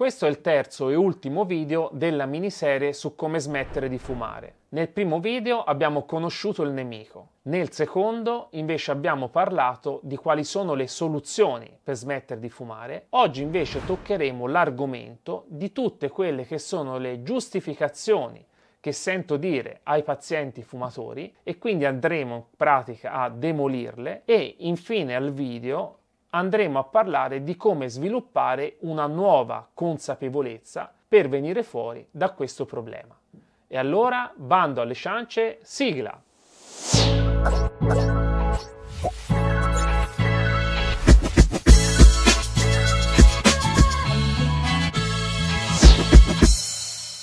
Questo è il terzo e ultimo video della miniserie su come smettere di fumare. Nel primo video abbiamo conosciuto il nemico, nel secondo invece abbiamo parlato di quali sono le soluzioni per smettere di fumare, oggi invece toccheremo l'argomento di tutte quelle che sono le giustificazioni che sento dire ai pazienti fumatori e quindi andremo in pratica a demolirle e infine al video andremo a parlare di come sviluppare una nuova consapevolezza per venire fuori da questo problema. E allora, bando alle ciance, sigla!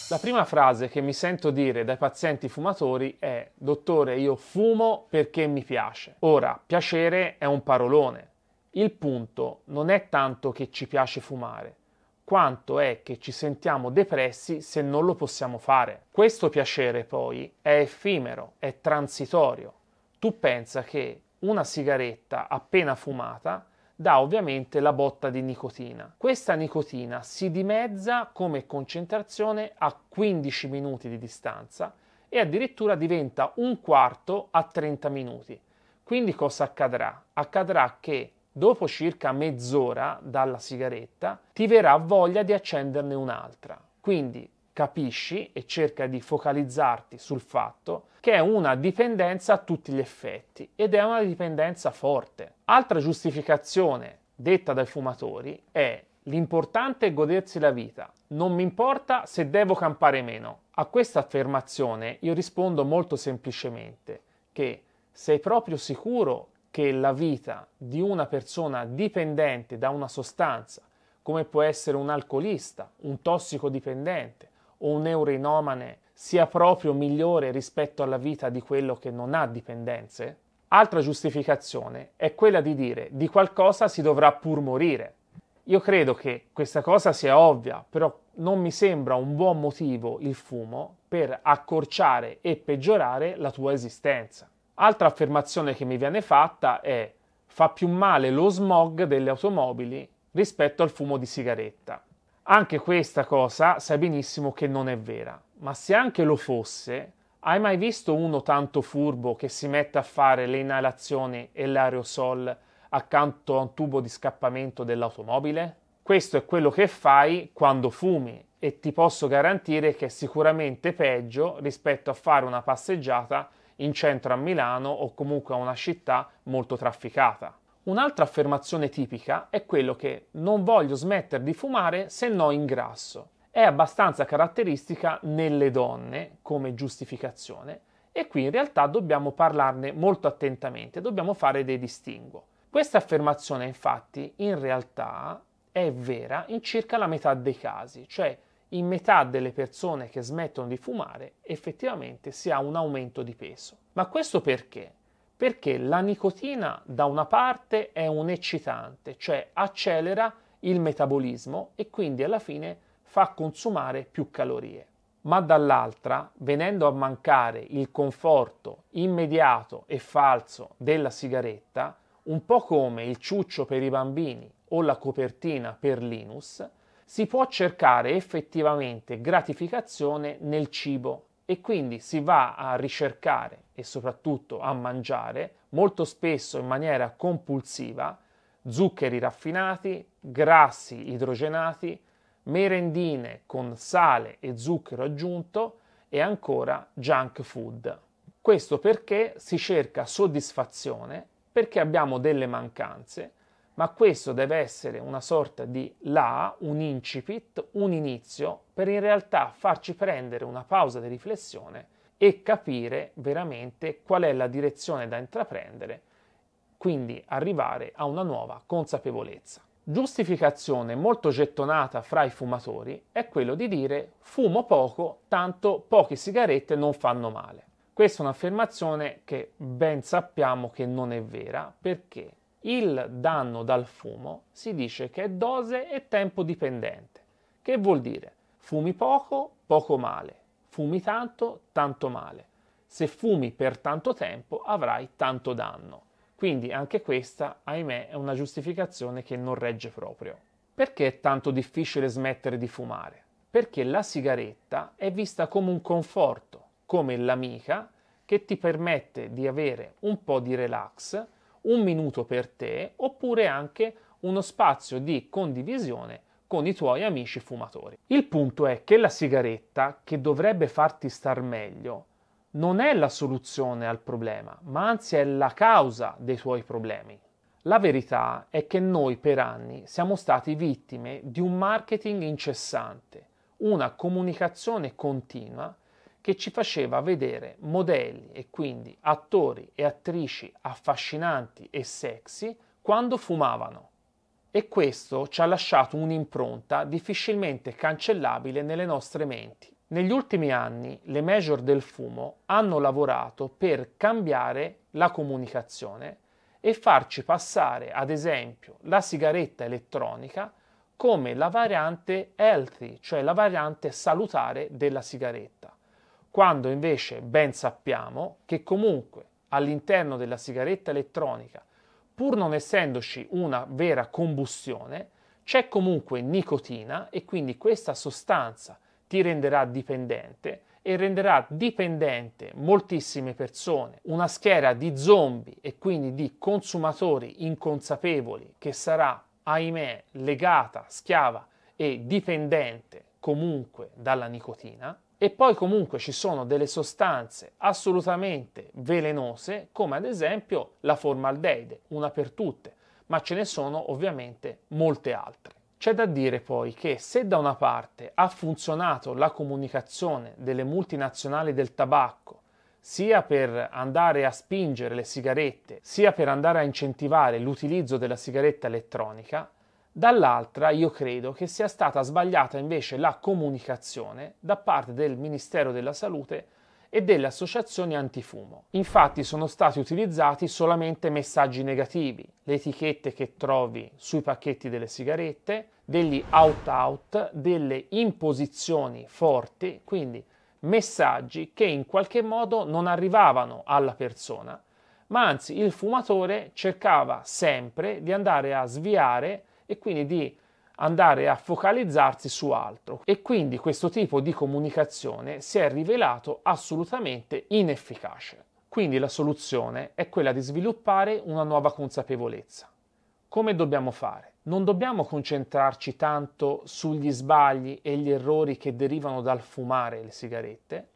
La prima frase che mi sento dire dai pazienti fumatori è Dottore, io fumo perché mi piace. Ora, piacere è un parolone. Il punto non è tanto che ci piace fumare, quanto è che ci sentiamo depressi se non lo possiamo fare. Questo piacere poi è effimero, è transitorio. Tu pensa che una sigaretta appena fumata dà ovviamente la botta di nicotina. Questa nicotina si dimezza come concentrazione a 15 minuti di distanza e addirittura diventa un quarto a 30 minuti. Quindi cosa accadrà? Accadrà che dopo circa mezz'ora dalla sigaretta, ti verrà voglia di accenderne un'altra. Quindi capisci e cerca di focalizzarti sul fatto che è una dipendenza a tutti gli effetti ed è una dipendenza forte. Altra giustificazione detta dai fumatori è l'importante è godersi la vita, non mi importa se devo campare meno. A questa affermazione io rispondo molto semplicemente che sei proprio sicuro che la vita di una persona dipendente da una sostanza, come può essere un alcolista, un tossicodipendente o un eurinomane, sia proprio migliore rispetto alla vita di quello che non ha dipendenze? Altra giustificazione è quella di dire di qualcosa si dovrà pur morire. Io credo che questa cosa sia ovvia, però non mi sembra un buon motivo il fumo per accorciare e peggiorare la tua esistenza. Altra affermazione che mi viene fatta è fa più male lo smog delle automobili rispetto al fumo di sigaretta. Anche questa cosa sai benissimo che non è vera, ma se anche lo fosse, hai mai visto uno tanto furbo che si mette a fare le inalazioni e l'aerosol accanto a un tubo di scappamento dell'automobile? Questo è quello che fai quando fumi e ti posso garantire che è sicuramente peggio rispetto a fare una passeggiata in centro a Milano o comunque a una città molto trafficata. Un'altra affermazione tipica è quello che non voglio smettere di fumare se no ingrasso. È abbastanza caratteristica nelle donne come giustificazione e qui in realtà dobbiamo parlarne molto attentamente, dobbiamo fare dei distinguo. Questa affermazione infatti in realtà è vera in circa la metà dei casi, cioè in metà delle persone che smettono di fumare effettivamente si ha un aumento di peso. Ma questo perché? Perché la nicotina da una parte è un eccitante, cioè accelera il metabolismo e quindi alla fine fa consumare più calorie. Ma dall'altra, venendo a mancare il conforto immediato e falso della sigaretta, un po' come il ciuccio per i bambini o la copertina per Linus, si può cercare effettivamente gratificazione nel cibo e quindi si va a ricercare e soprattutto a mangiare molto spesso in maniera compulsiva zuccheri raffinati, grassi idrogenati, merendine con sale e zucchero aggiunto e ancora junk food. Questo perché si cerca soddisfazione, perché abbiamo delle mancanze ma questo deve essere una sorta di là, un incipit, un inizio, per in realtà farci prendere una pausa di riflessione e capire veramente qual è la direzione da intraprendere, quindi arrivare a una nuova consapevolezza. Giustificazione molto gettonata fra i fumatori è quello di dire fumo poco, tanto poche sigarette non fanno male. Questa è un'affermazione che ben sappiamo che non è vera perché il danno dal fumo si dice che è dose e tempo dipendente. Che vuol dire? Fumi poco, poco male. Fumi tanto, tanto male. Se fumi per tanto tempo avrai tanto danno. Quindi anche questa, ahimè, è una giustificazione che non regge proprio. Perché è tanto difficile smettere di fumare? Perché la sigaretta è vista come un conforto, come l'amica che ti permette di avere un po' di relax un minuto per te oppure anche uno spazio di condivisione con i tuoi amici fumatori. Il punto è che la sigaretta, che dovrebbe farti star meglio, non è la soluzione al problema, ma anzi è la causa dei tuoi problemi. La verità è che noi per anni siamo stati vittime di un marketing incessante, una comunicazione continua che ci faceva vedere modelli e quindi attori e attrici affascinanti e sexy quando fumavano. E questo ci ha lasciato un'impronta difficilmente cancellabile nelle nostre menti. Negli ultimi anni le major del fumo hanno lavorato per cambiare la comunicazione e farci passare, ad esempio, la sigaretta elettronica come la variante healthy, cioè la variante salutare della sigaretta quando invece ben sappiamo che comunque all'interno della sigaretta elettronica, pur non essendoci una vera combustione, c'è comunque nicotina e quindi questa sostanza ti renderà dipendente e renderà dipendente moltissime persone, una schiera di zombie e quindi di consumatori inconsapevoli che sarà, ahimè, legata, schiava e dipendente comunque dalla nicotina e poi comunque ci sono delle sostanze assolutamente velenose, come ad esempio la formaldeide, una per tutte, ma ce ne sono ovviamente molte altre. C'è da dire poi che se da una parte ha funzionato la comunicazione delle multinazionali del tabacco, sia per andare a spingere le sigarette, sia per andare a incentivare l'utilizzo della sigaretta elettronica, Dall'altra io credo che sia stata sbagliata invece la comunicazione da parte del Ministero della Salute e delle associazioni antifumo. Infatti sono stati utilizzati solamente messaggi negativi, le etichette che trovi sui pacchetti delle sigarette, degli out-out, delle imposizioni forti, quindi messaggi che in qualche modo non arrivavano alla persona, ma anzi il fumatore cercava sempre di andare a sviare e quindi di andare a focalizzarsi su altro e quindi questo tipo di comunicazione si è rivelato assolutamente inefficace. Quindi la soluzione è quella di sviluppare una nuova consapevolezza. Come dobbiamo fare? Non dobbiamo concentrarci tanto sugli sbagli e gli errori che derivano dal fumare le sigarette,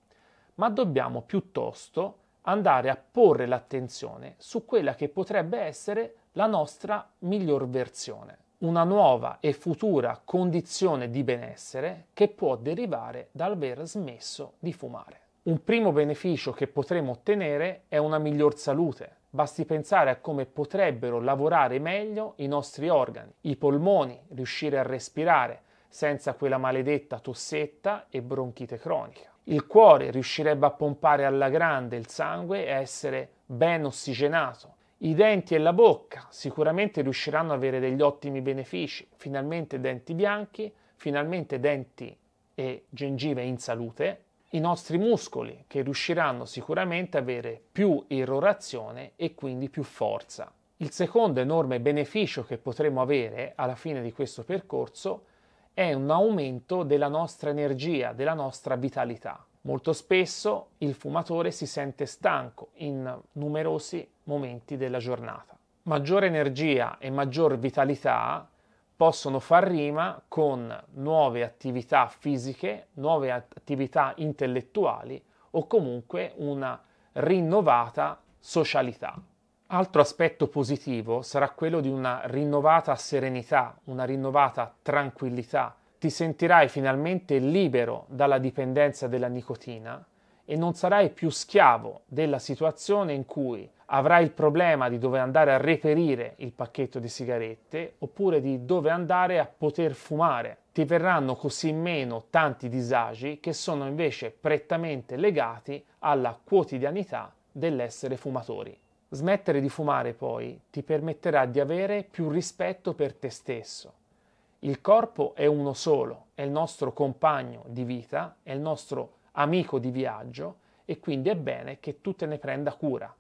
ma dobbiamo piuttosto andare a porre l'attenzione su quella che potrebbe essere la nostra miglior versione una nuova e futura condizione di benessere che può derivare dall'aver smesso di fumare. Un primo beneficio che potremo ottenere è una miglior salute. Basti pensare a come potrebbero lavorare meglio i nostri organi, i polmoni, riuscire a respirare senza quella maledetta tossetta e bronchite cronica. Il cuore riuscirebbe a pompare alla grande il sangue e a essere ben ossigenato i denti e la bocca sicuramente riusciranno ad avere degli ottimi benefici, finalmente denti bianchi, finalmente denti e gengive in salute, i nostri muscoli che riusciranno sicuramente ad avere più irrorazione e quindi più forza. Il secondo enorme beneficio che potremo avere alla fine di questo percorso è un aumento della nostra energia, della nostra vitalità. Molto spesso il fumatore si sente stanco in numerosi momenti della giornata. Maggiore energia e maggior vitalità possono far rima con nuove attività fisiche, nuove attività intellettuali o comunque una rinnovata socialità. Altro aspetto positivo sarà quello di una rinnovata serenità, una rinnovata tranquillità, ti sentirai finalmente libero dalla dipendenza della nicotina e non sarai più schiavo della situazione in cui avrai il problema di dove andare a reperire il pacchetto di sigarette oppure di dove andare a poter fumare. Ti verranno così meno tanti disagi che sono invece prettamente legati alla quotidianità dell'essere fumatori. Smettere di fumare poi ti permetterà di avere più rispetto per te stesso il corpo è uno solo, è il nostro compagno di vita, è il nostro amico di viaggio e quindi è bene che tu te ne prenda cura.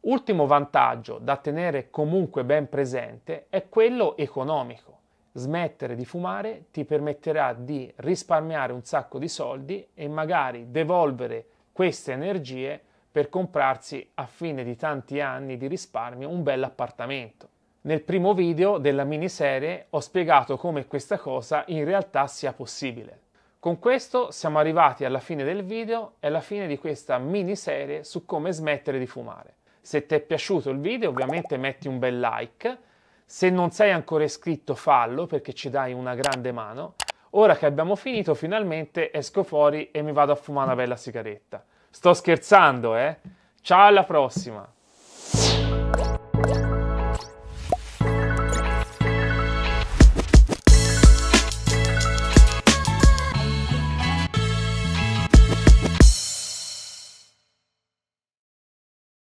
Ultimo vantaggio da tenere comunque ben presente è quello economico. Smettere di fumare ti permetterà di risparmiare un sacco di soldi e magari devolvere queste energie per comprarsi a fine di tanti anni di risparmio un bel appartamento. Nel primo video della miniserie ho spiegato come questa cosa in realtà sia possibile. Con questo siamo arrivati alla fine del video e alla fine di questa miniserie su come smettere di fumare. Se ti è piaciuto il video ovviamente metti un bel like, se non sei ancora iscritto fallo perché ci dai una grande mano. Ora che abbiamo finito finalmente esco fuori e mi vado a fumare una bella sigaretta. Sto scherzando eh? Ciao alla prossima!